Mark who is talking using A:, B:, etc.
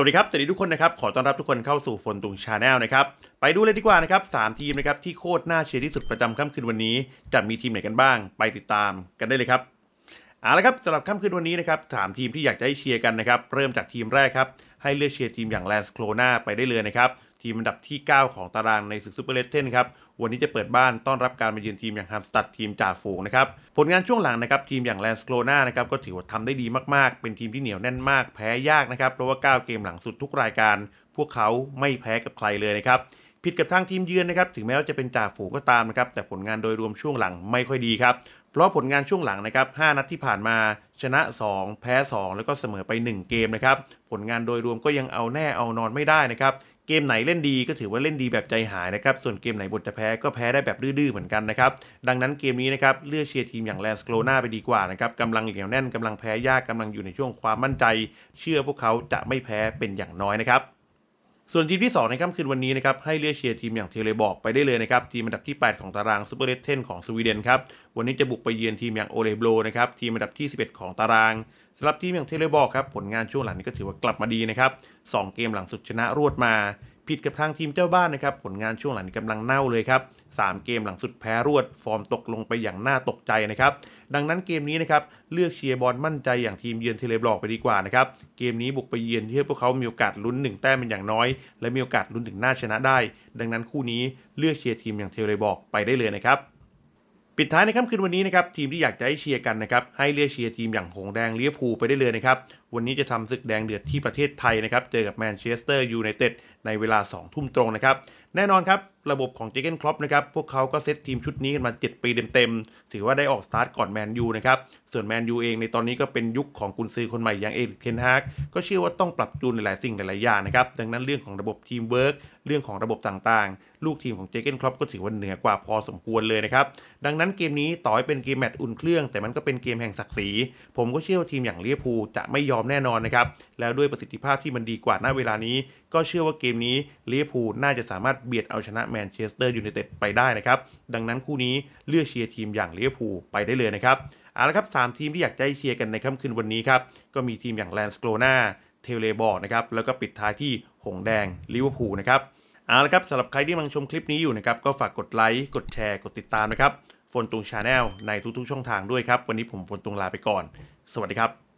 A: สวัสดีครับสวัสดีทุกคนนะครับขอต้อนรับทุกคนเข้าสู่ฟนตุงชาแนลนะครับไปดูเลยดีกว่านะครับสามทีมนะครับที่โคตรน่าเชียร์ที่สุดประจำค่ำคืนวันนี้ จะมีทีมไหนกันบ้าง ไปติดตามกันได้เลยครับเอาละครับสำหรับค่ำคืนวันนี้นะครับสามทีมที่อยากจะให้เชียร์กันนะครับเริ่มจากทีมแรกครับให้เลือกเชียร์ทีมอย่างแลนส์โคลนาไปได้เลยนะครับทีมอันดับที่ 9 ของตารางในศึกซูเปอร์เลสเทนครับ วันนี้จะเปิดบ้านต้อนรับการมาเยือนทีมอย่างฮัมสตัดทีมจ่าฝูงนะครับ ผลงานช่วงหลังนะครับ ทีมอย่างแลนสโคลนานะครับก็ถือว่าทำได้ดีมาก ๆ เป็นทีมที่เหนียวแน่นมากแพ้ยากนะครับ เพราะว่า 9 เกมหลังสุดทุกรายการพวกเขาไม่แพ้กับใครเลยนะครับผิดกับทางทีมเยือนนะครับถึงแม้ว่าจะเป็นจ่าฝูงก็ตามนะครับแต่ผลงานโดยรวมช่วงหลังไม่ค่อยดีครับเพราะผลงานช่วงหลังนะครับ5นัดที่ผ่านมาชนะ 2 แพ้ 2 แล้วก็เสมอไป 1 เกมนะครับผลงานโดยรวมก็ยังเอาแน่เอานอนไม่ได้นะครับเกมไหนเล่นดีก็ถือว่าเล่นดีแบบใจหายนะครับส่วนเกมไหนบทจะแพ้ก็แพ้ได้แบบดื้อๆเหมือนกันนะครับดังนั้นเกมนี้นะครับเลือกเชียร์ทีมอย่างแลนสโกลนาไปดีกว่านะครับกำลังเหนียวแน่นกำลังแพ้ยากกำลังอยู่ในช่วงความมั่นใจ เชื่อพวกเขาจะไม่แพ้เป็นอย่างน้อยนะครับส่วนทีมที่2ในค่ำคืนวันนี้นะครับให้เลือกเชียร์ทีมอย่างเทเลบอกไปได้เลยนะครับ ทีมอันดับที่ 8 ของตารางซูเปอร์เลตเทนของสวีเดนครับ วันนี้จะบุกไปเยือนทีมอย่างโอเลโบนะครับทีมอันดับที่ 11 ของตารางสำหรับทีมอย่างเทเลบอกครับผลงานช่วงหลังนี้ก็ถือว่ากลับมาดีนะครับ 2 เกมหลังสุดชนะรวดมาผิดกับทางทีมเจ้าบ้านนะครับผลงานช่วงหลังกำลังเน่าเลยครับ 3 เกมหลังสุดแพ้รวด ฟอร์มตกลงไปอย่างน่าตกใจนะครับ ดังนั้นเกมนี้นะครับเลือกเชียร์บอลมั่นใจ อย่างทีมเยือนเทเลบลอกไปดีกว่านะครับ เกมนี้บุกไปเยือนที่พวกเขามีโอกาสลุ้น1 แต้มเป็นอย่างน้อย และมีโอกาสลุ้นถึงหน้าชนะได้ ดังนั้นคู่นี้เลือกเชียร์ทีมอย่างเทเลบลอกไปได้เลยนะครับปิดท้ายในค่ำคืนวันนี้นะครับ ทีมที่อยากจะให้เชียร์กันนะครับ ให้เลือกเชียร์ทีมอย่างหงแดงเลี้ยพูไปได้เลยนะครับ วันนี้จะทำศึกแดงเดือดที่ประเทศไทยนะครับ เจอกับแมนเชสเตอร์ยูไนเต็ดในเวลา 2 ทุ่มตรงนะครับ แน่นอนครับ ระบบของเจเกนคล็อปนะครับ พวกเขาก็เซตทีมชุดนี้กันมา 7 ปีเต็มๆ ถือว่าได้ออกสตาร์ทก่อนแมนยูนะครับส่วนแมนยูเองในตอนนี้ก็เป็นยุคของกุนซือคนใหม่อย่างเอริกเคนฮากก็เชื่อว่าต้องปรับจูนหลายๆสิ่งหลายๆอย่างนะครับดังนั้นเรื่องของระบบทีมเวิร์กเรื่องของระบบต่าง ๆ ลูกทีมของเจเกนคล็อปก็ถือว่าเหนือกว่าพอสมควรเลยนะครับดังนั้นน้นเกมนี้ต่อยเป็นเกมแมตช์อุ่นเครื่องแต่มันก็เป็นเกมแห่งศักดิ์ศรีผมก็เชื่อว่าทีมอย่างเลียพูจะไม่ยอมแน่นอนนะครับแล้วด้วยประสิทธิภาพที่มันดีกว่าณเวลานี้ก็เชื่อว่าเกมนี้เลียพูน่าจะสามารถเบียดเอาชนะแมนเชสเตอร์ยูไนเต็ดไปได้นะครับดังนั้นคู่นี้เลือกเชียร์ทีมอย่างเลียพูไปได้เลยนะครับเอาละครับ 3 ทีมที่อยากจะเชียร์กันในค่ำคืนวันนี้ครับก็มีทีมอย่างแลนสโกลนาเทเลบอร์ดนะครับแล้วก็ปิดท้ายที่หงแดงลิเวอร์พูลนะครับเอาละครับสำหรับใครที่กำลังชมคลิปนี้อยู่นะครับ ก็ฝากกดไลค์ กดแชร์ กดติดตามนะครับ ฝนตุงชาแนลในทุกๆช่องทางด้วยครับ วันนี้ผมฝนตุงลาไปก่อน สวัสดีครับ